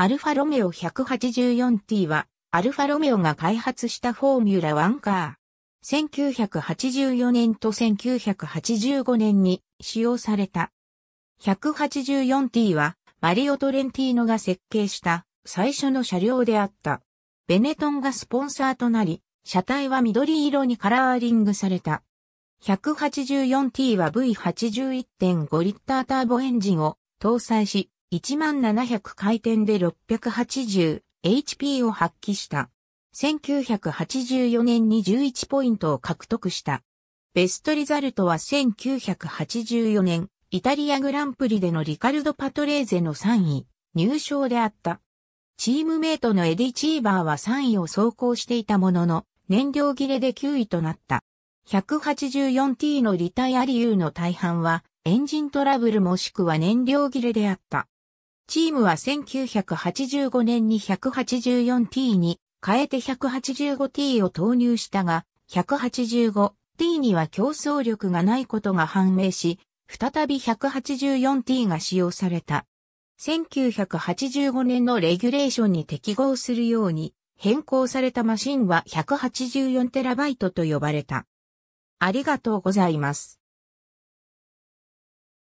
アルファロメオ 184T は、アルファロメオが開発したフォーミュラワンカー。1984年と1985年に使用された。184T は、マリオ・トレンティーノが設計した最初の車両であった。ベネトンがスポンサーとなり、車体は緑色にカラーリングされた。184T は V81.5 リッターターボエンジンを搭載し、1700回転で 680HP を発揮した。1984年に11ポイントを獲得した。ベストリザルトは1984年、イタリアグランプリでのリカルド・パトレーゼの3位、入賞であった。チームメイトのエディ・チーバーは3位を走行していたものの、燃料切れで9位となった。184T のリタイア理由の大半は、エンジントラブルもしくは燃料切れであった。チームは1985年に 184T に変えて 185T を投入したが、185T には競争力がないことが判明し、再び 184T が使用された。1985年のレギュレーションに適合するように変更されたマシンは 184TB と呼ばれた。ありがとうございます。